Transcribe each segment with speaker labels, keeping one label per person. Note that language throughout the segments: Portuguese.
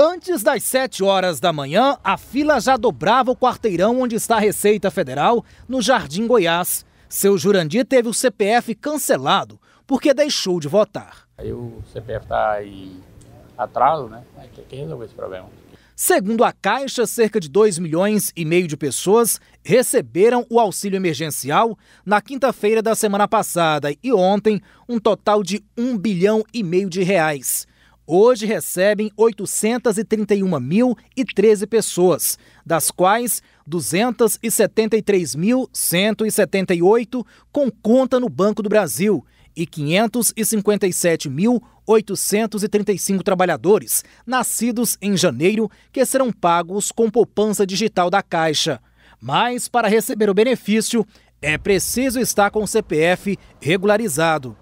Speaker 1: Antes das 7 horas da manhã, a fila já dobrava o quarteirão onde está a Receita Federal, no Jardim Goiás. Seu Jurandir teve o CPF cancelado porque deixou de votar. Aí o CPF está aí atraso, né? Quem resolveu esse problema? Segundo a Caixa, cerca de 2 milhões e meio de pessoas receberam o auxílio emergencial na quinta-feira da semana passada e ontem um total de 1 bilhão e meio de reais hoje recebem 831.013 pessoas, das quais 273.178 com conta no Banco do Brasil e 557.835 trabalhadores nascidos em janeiro que serão pagos com poupança digital da Caixa. Mas para receber o benefício, é preciso estar com o CPF regularizado.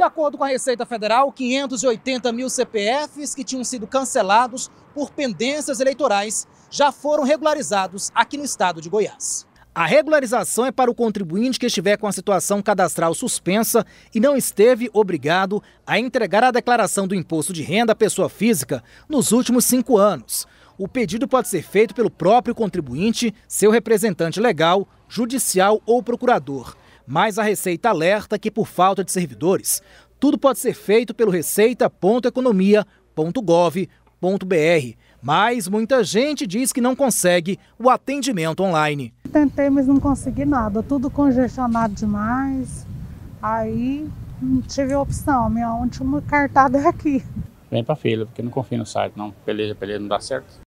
Speaker 1: De acordo com a Receita Federal, 580 mil CPFs que tinham sido cancelados por pendências eleitorais já foram regularizados aqui no estado de Goiás. A regularização é para o contribuinte que estiver com a situação cadastral suspensa e não esteve obrigado a entregar a declaração do imposto de renda à pessoa física nos últimos cinco anos. O pedido pode ser feito pelo próprio contribuinte, seu representante legal, judicial ou procurador. Mas a Receita alerta que, por falta de servidores, tudo pode ser feito pelo receita.economia.gov.br. Mas muita gente diz que não consegue o atendimento online. Tentei, mas não consegui nada. Tudo congestionado demais. Aí não tive opção. Minha última cartada é aqui. Vem pra fila, porque não confio no site, não. Peleja, peleja, não dá certo.